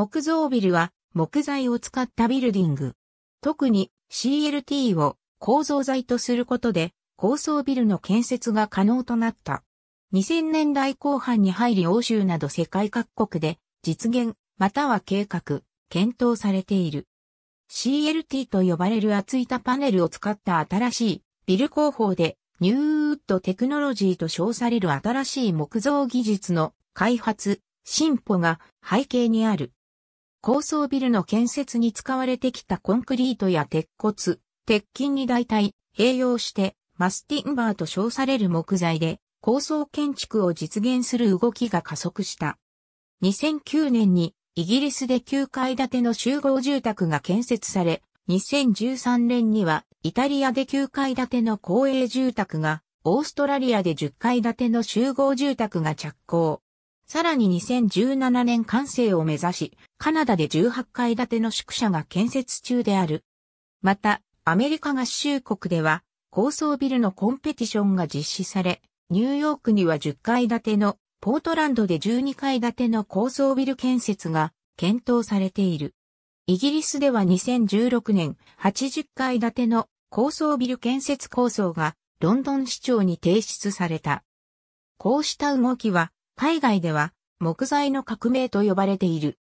木造ビルは木材を使ったビルディング。特に CLT を構造材とすることで高層ビルの建設が可能となった。2000年代後半に入り欧州など世界各国で実現または計画、検討されている。CLT と呼ばれる厚板パネルを使った新しいビル工法でニューウッドテクノロジーと称される新しい木造技術の開発、進歩が背景にある。高層ビルの建設に使われてきたコンクリートや鉄骨、鉄筋に代替、併用して、マスティンバーと称される木材で、高層建築を実現する動きが加速した。2009年にイギリスで9階建ての集合住宅が建設され、2013年にはイタリアで9階建ての公営住宅が、オーストラリアで10階建ての集合住宅が着工。さらに2017年完成を目指し、カナダで18階建ての宿舎が建設中である。また、アメリカ合衆国では、高層ビルのコンペティションが実施され、ニューヨークには10階建ての、ポートランドで12階建ての高層ビル建設が検討されている。イギリスでは2016年80階建ての高層ビル建設構想がロンドン市長に提出された。こうした動きは海外では木材の革命と呼ばれている。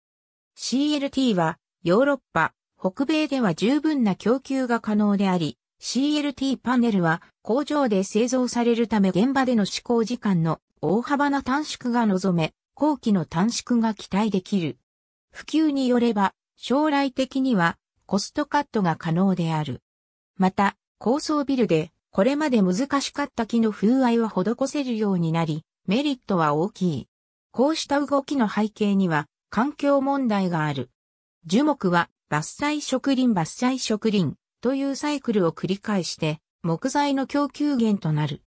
CLT はヨーロッパ、北米では十分な供給が可能であり、CLT パネルは工場で製造されるため現場での試行時間の大幅な短縮が望め、後期の短縮が期待できる。普及によれば、将来的にはコストカットが可能である。また、高層ビルでこれまで難しかった木の風合いは施せるようになり、メリットは大きい。こうした動きの背景には環境問題がある。樹木は伐採植林伐採植林というサイクルを繰り返して木材の供給源となる。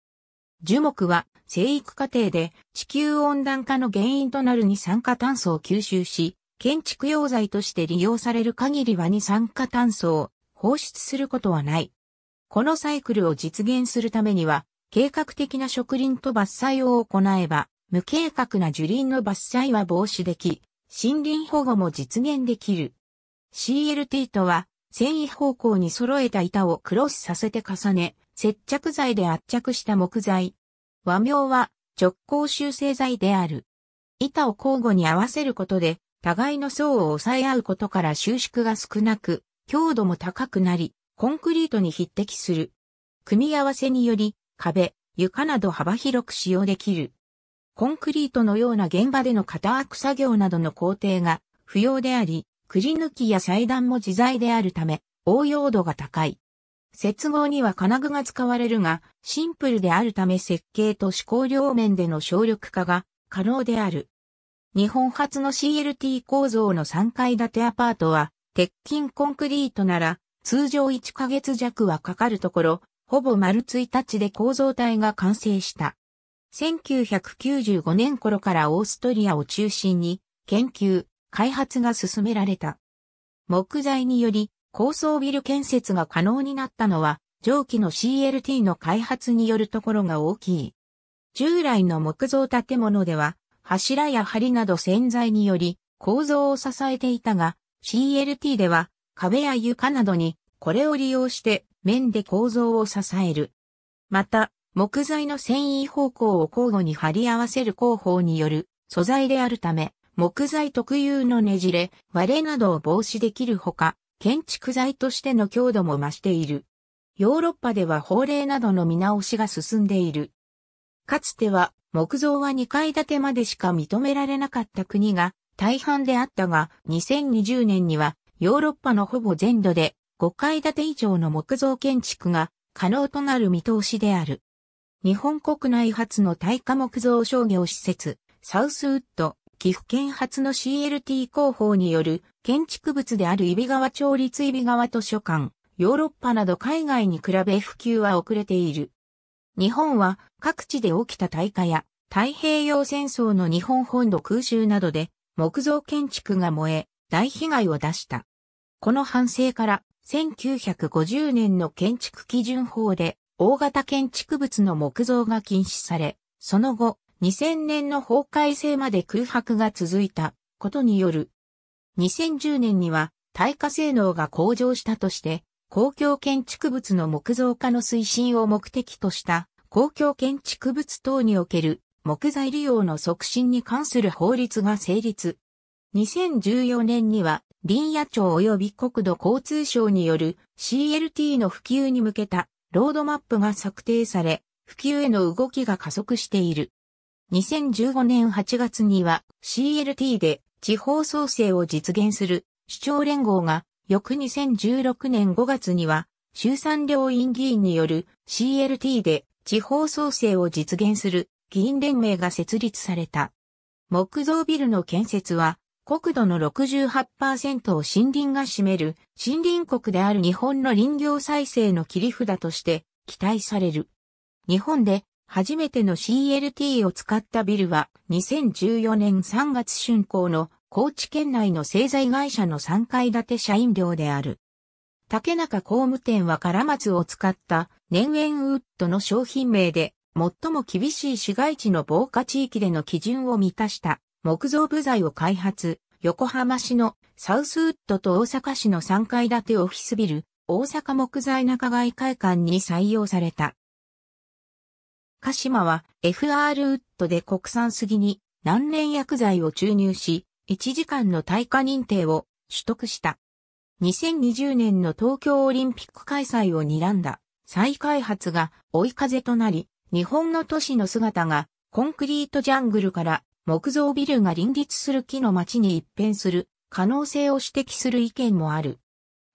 樹木は生育過程で地球温暖化の原因となる二酸化炭素を吸収し、建築用材として利用される限りは二酸化炭素を放出することはない。このサイクルを実現するためには計画的な植林と伐採を行えば、無計画な樹林の伐採は防止でき、森林保護も実現できる。CLT とは、繊維方向に揃えた板をクロスさせて重ね、接着剤で圧着した木材。和名は直行修正剤である。板を交互に合わせることで、互いの層を抑え合うことから収縮が少なく、強度も高くなり、コンクリートに匹敵する。組み合わせにより、壁、床など幅広く使用できる。コンクリートのような現場での固悪作業などの工程が不要であり、くり抜きや裁断も自在であるため、応用度が高い。接合には金具が使われるが、シンプルであるため設計と思考両面での省力化が可能である。日本初の CLT 構造の3階建てアパートは、鉄筋コンクリートなら、通常1ヶ月弱はかかるところ、ほぼ丸一日で構造体が完成した。1995年頃からオーストリアを中心に研究、開発が進められた。木材により高層ビル建設が可能になったのは蒸気の CLT の開発によるところが大きい。従来の木造建物では柱や梁など洗剤により構造を支えていたが CLT では壁や床などにこれを利用して面で構造を支える。また、木材の繊維方向を交互に貼り合わせる工法による素材であるため、木材特有のねじれ、割れなどを防止できるほか、建築材としての強度も増している。ヨーロッパでは法令などの見直しが進んでいる。かつては木造は2階建てまでしか認められなかった国が大半であったが、2020年にはヨーロッパのほぼ全土で5階建て以上の木造建築が可能となる見通しである。日本国内初の耐火木造商業施設、サウスウッド、岐阜県初の CLT 広報による建築物であるイビ川町立イビ川図書館、ヨーロッパなど海外に比べ普及は遅れている。日本は各地で起きた大火や太平洋戦争の日本本土空襲などで木造建築が燃え大被害を出した。この反省から1950年の建築基準法で大型建築物の木造が禁止され、その後、2000年の法改正まで空白が続いたことによる。2010年には耐火性能が向上したとして、公共建築物の木造化の推進を目的とした公共建築物等における木材利用の促進に関する法律が成立。2014年には林野庁及び国土交通省による CLT の普及に向けたロードマップが策定され、普及への動きが加速している。2015年8月には CLT で地方創生を実現する市長連合が翌2016年5月には衆参両院議員による CLT で地方創生を実現する議員連盟が設立された。木造ビルの建設は国土の68%を森林が占める森林国である日本の林業再生の切り札として期待される。日本で初めての CLT を使ったビルは2014年3月竣工の高知県内の製材会社の3階建て社員寮である。竹中工務店は唐松を使った年円ウッドの商品名で最も厳しい市街地の防火地域での基準を満たした木造部材を開発、横浜市のサウスウッドと大阪市の3階建てオフィスビル、大阪木材中外会館に採用された。鹿島は FR ウッドで国産杉に難連薬剤を注入し、1時間の耐火認定を取得した。2020年の東京オリンピック開催を睨んだ再開発が追い風となり、日本の都市の姿がコンクリートジャングルから木造ビルが林立する木の町に一変する可能性を指摘する意見もある。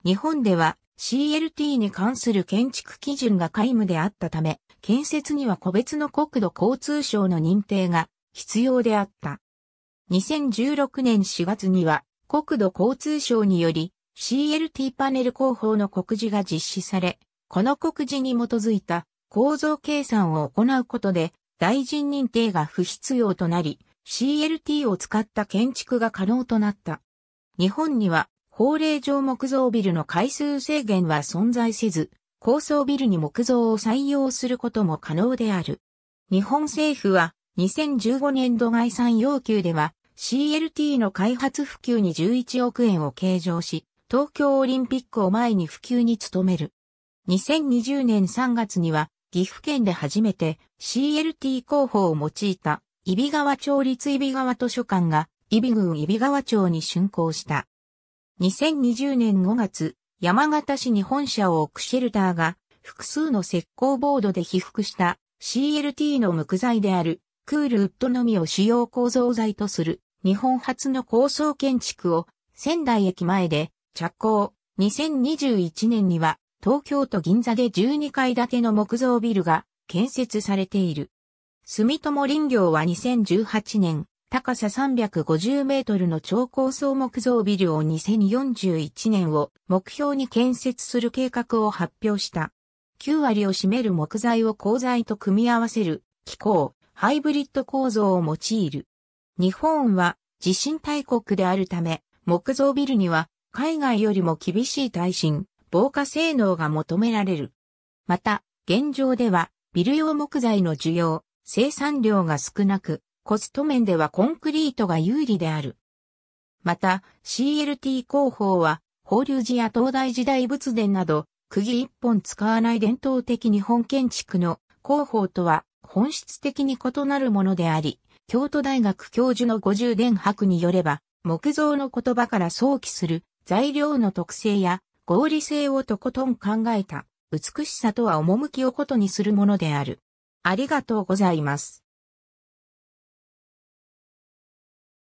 日本では CLT に関する建築基準が皆無であったため、建設には個別の国土交通省の認定が必要であった。2016年4月には国土交通省により CLT パネル工法の告示が実施され、この告示に基づいた構造計算を行うことで大臣認定が不必要となり、CLT を使った建築が可能となった。日本には法令上木造ビルの回数制限は存在せず、高層ビルに木造を採用することも可能である。日本政府は2015年度概算要求では CLT の開発普及に11億円を計上し、東京オリンピックを前に普及に努める。2020年3月には岐阜県で初めて CLT 広報を用いた揖斐川町立揖斐川図書館が、揖斐郡揖斐川町に竣工した。2020年5月、山形市に本社を置くシェルターが、複数の石膏ボードで被覆した CLT の無垢材であるクールウッドのみを主要構造材とする日本初の高層建築を仙台駅前で着工。2021年には東京都銀座で12階建ての木造ビルが建設されている。住友林業は2018年、高さ350メートルの超高層木造ビルを2041年を目標に建設する計画を発表した。9割を占める木材を鋼材と組み合わせる気候、ハイブリッド構造を用いる。日本は地震大国であるため、木造ビルには海外よりも厳しい耐震、防火性能が求められる。また、現状ではビル用木材の需要、生産量が少なく、コスト面ではコンクリートが有利である。また、CLT 工法は、法隆寺や東大時代仏殿など、釘一本使わない伝統的日本建築の工法とは本質的に異なるものであり、京都大学教授の五十伝博によれば、木造の言葉から想起する材料の特性や合理性をとことん考えた美しさとは趣をことにするものである。ありがとうございます。